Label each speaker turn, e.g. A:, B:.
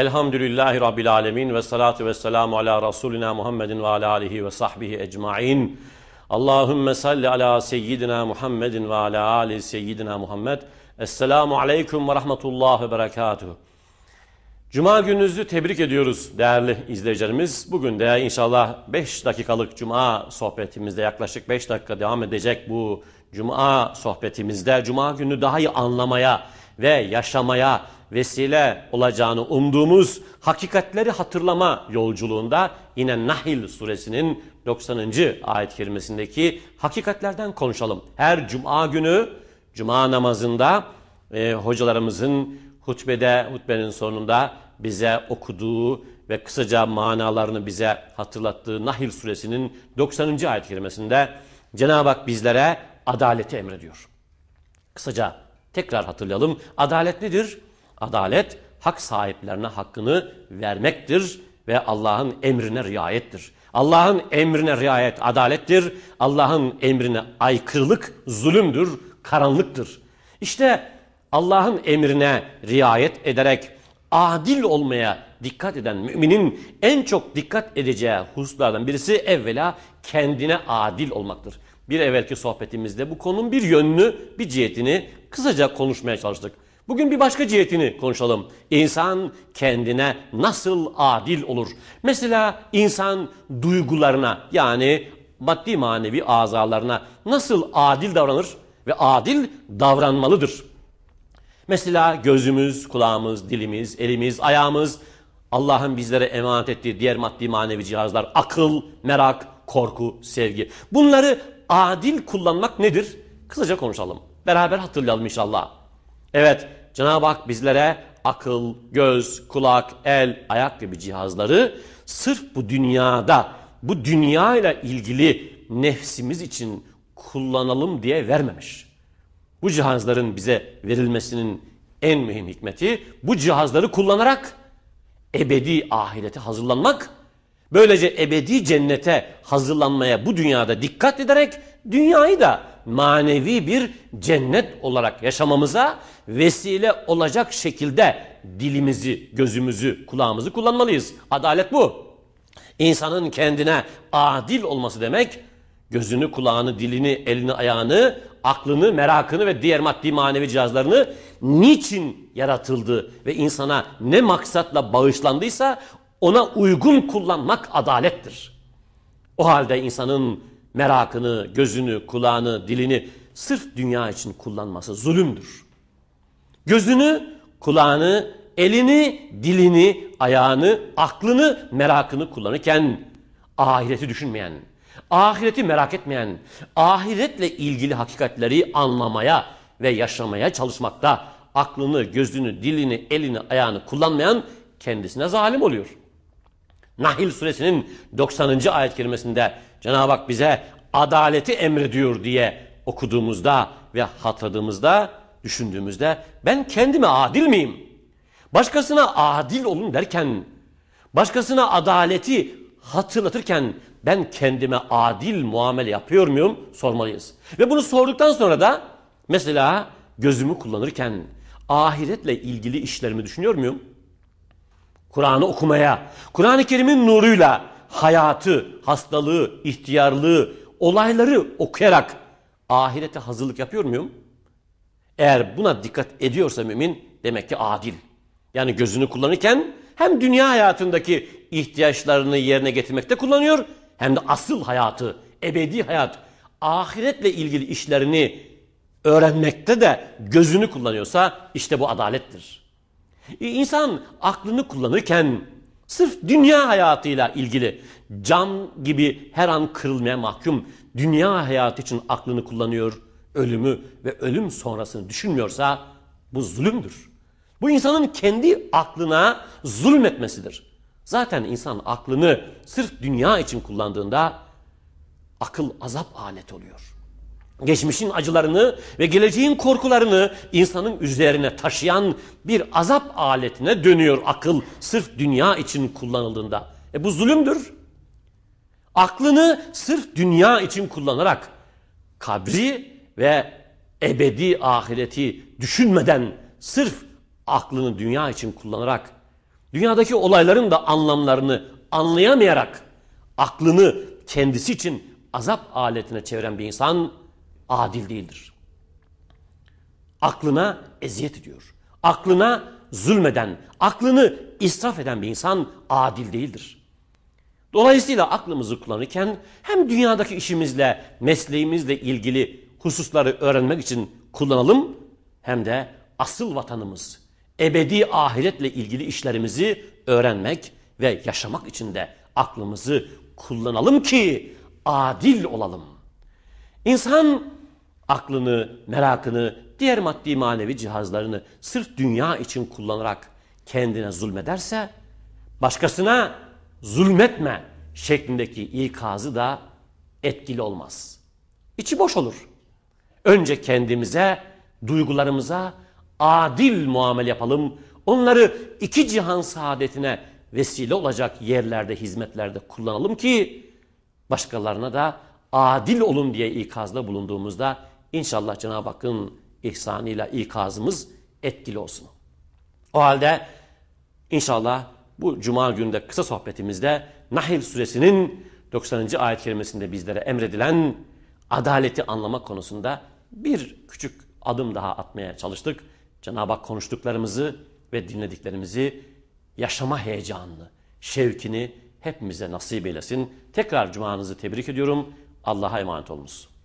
A: Elhamdülillahi Rabbil Alemin ve salatu ve selamu ala Resulina Muhammedin ve ala alihi ve sahbihi ecmain. Allahümme salli ala seyyidina Muhammedin ve ala ali seyyidina Muhammed. Esselamu aleyküm ve rahmetullahi ve berekatuhu. Cuma gününüzü tebrik ediyoruz değerli izleyicilerimiz. Bugün de inşallah 5 dakikalık cuma sohbetimizde yaklaşık 5 dakika devam edecek bu cuma sohbetimizde. Cuma günü daha iyi anlamaya ve yaşamaya vesile olacağını umduğumuz hakikatleri hatırlama yolculuğunda yine Nahil suresinin 90. ayet kerimesindeki hakikatlerden konuşalım. Her cuma günü cuma namazında e, hocalarımızın hutbede hutbenin sonunda bize okuduğu ve kısaca manalarını bize hatırlattığı Nahil suresinin 90. ayet kerimesinde Cenab-ı Hak bizlere adaleti emrediyor. Kısaca tekrar hatırlayalım. Adalet nedir? Adalet hak sahiplerine hakkını vermektir ve Allah'ın emrine riayettir. Allah'ın emrine riayet adalettir. Allah'ın emrine aykırılık zulümdür, karanlıktır. İşte Allah'ın emrine riayet ederek adil olmaya dikkat eden müminin en çok dikkat edeceği hususlardan birisi evvela kendine adil olmaktır. Bir evvelki sohbetimizde bu konunun bir yönünü, bir cihetini kısaca konuşmaya çalıştık. Bugün bir başka cihetini konuşalım. İnsan kendine nasıl adil olur? Mesela insan duygularına yani maddi manevi azalarına nasıl adil davranır ve adil davranmalıdır? Mesela gözümüz, kulağımız, dilimiz, elimiz, ayağımız Allah'ın bizlere emanet ettiği diğer maddi manevi cihazlar akıl, merak, korku, sevgi. Bunları adil kullanmak nedir? Kısaca konuşalım. Beraber hatırlayalım inşallah. Evet, Cenab-ı Hak bizlere akıl, göz, kulak, el, ayak gibi cihazları sırf bu dünyada, bu dünya ile ilgili nefsimiz için kullanalım diye vermemiş. Bu cihazların bize verilmesinin en mühim hikmeti bu cihazları kullanarak ebedi ahirete hazırlanmak, böylece ebedi cennete hazırlanmaya bu dünyada dikkat ederek dünyayı da manevi bir cennet olarak yaşamamıza vesile olacak şekilde dilimizi, gözümüzü, kulağımızı kullanmalıyız. Adalet bu. İnsanın kendine adil olması demek gözünü, kulağını, dilini, elini, ayağını, aklını, merakını ve diğer maddi manevi cihazlarını niçin yaratıldı ve insana ne maksatla bağışlandıysa ona uygun kullanmak adalettir. O halde insanın merakını, gözünü, kulağını, dilini sırf dünya için kullanması zulümdür. Gözünü, kulağını, elini, dilini, ayağını, aklını, merakını kullanırken ahireti düşünmeyen, ahireti merak etmeyen, ahiretle ilgili hakikatleri anlamaya ve yaşamaya çalışmakta aklını, gözünü, dilini, elini, ayağını kullanmayan kendisine zalim oluyor. Nahil suresinin 90. ayet kelimesinde Cenab-ı Hak bize adaleti emrediyor diye okuduğumuzda ve hatırladığımızda, düşündüğümüzde ben kendime adil miyim? Başkasına adil olun derken, başkasına adaleti hatırlatırken ben kendime adil muamele yapıyor muyum sormalıyız. Ve bunu sorduktan sonra da mesela gözümü kullanırken ahiretle ilgili işlerimi düşünüyor muyum? Kur'an'ı okumaya, Kur'an-ı Kerim'in nuruyla hayatı, hastalığı, ihtiyarlığı, olayları okuyarak ahirete hazırlık yapıyor muyum? Eğer buna dikkat ediyorsa mümin demek ki adil. Yani gözünü kullanırken hem dünya hayatındaki ihtiyaçlarını yerine getirmekte kullanıyor hem de asıl hayatı, ebedi hayat, ahiretle ilgili işlerini öğrenmekte de gözünü kullanıyorsa işte bu adalettir. E, insan aklını kullanırken sırf dünya hayatıyla ilgili cam gibi her an kırılmaya mahkum dünya hayatı için aklını kullanıyor, ölümü ve ölüm sonrasını düşünmüyorsa bu zulümdür. Bu insanın kendi aklına zulüm etmesidir. Zaten insan aklını sırf dünya için kullandığında akıl azap alet oluyor.'' geçmişin acılarını ve geleceğin korkularını insanın üzerine taşıyan bir azap aletine dönüyor akıl sırf dünya için kullanıldığında. E bu zulümdür. Aklını sırf dünya için kullanarak kabri ve ebedi ahireti düşünmeden sırf aklını dünya için kullanarak dünyadaki olayların da anlamlarını anlayamayarak aklını kendisi için azap aletine çeviren bir insan adil değildir. Aklına eziyet ediyor. Aklına zulmeden, aklını israf eden bir insan adil değildir. Dolayısıyla aklımızı kullanırken hem dünyadaki işimizle, mesleğimizle ilgili hususları öğrenmek için kullanalım hem de asıl vatanımız, ebedi ahiretle ilgili işlerimizi öğrenmek ve yaşamak için de aklımızı kullanalım ki adil olalım. İnsan aklını, merakını, diğer maddi manevi cihazlarını sırf dünya için kullanarak kendine zulmederse başkasına zulmetme şeklindeki ikazı da etkili olmaz. İçi boş olur. Önce kendimize, duygularımıza adil muamele yapalım. Onları iki cihan saadetine vesile olacak yerlerde, hizmetlerde kullanalım ki başkalarına da adil olun diye ikazda bulunduğumuzda İnşallah Cenab-ı Hakk'ın ihsanıyla ikazımız etkili olsun. O halde inşallah bu cuma günde kısa sohbetimizde Nahil suresinin 90. ayet kelimesinde bizlere emredilen adaleti anlamak konusunda bir küçük adım daha atmaya çalıştık. Cenab-ı Hak konuştuklarımızı ve dinlediklerimizi yaşama heyecanını, şevkini hepimize nasip eylesin. Tekrar cumanızı tebrik ediyorum. Allah'a emanet olunuz.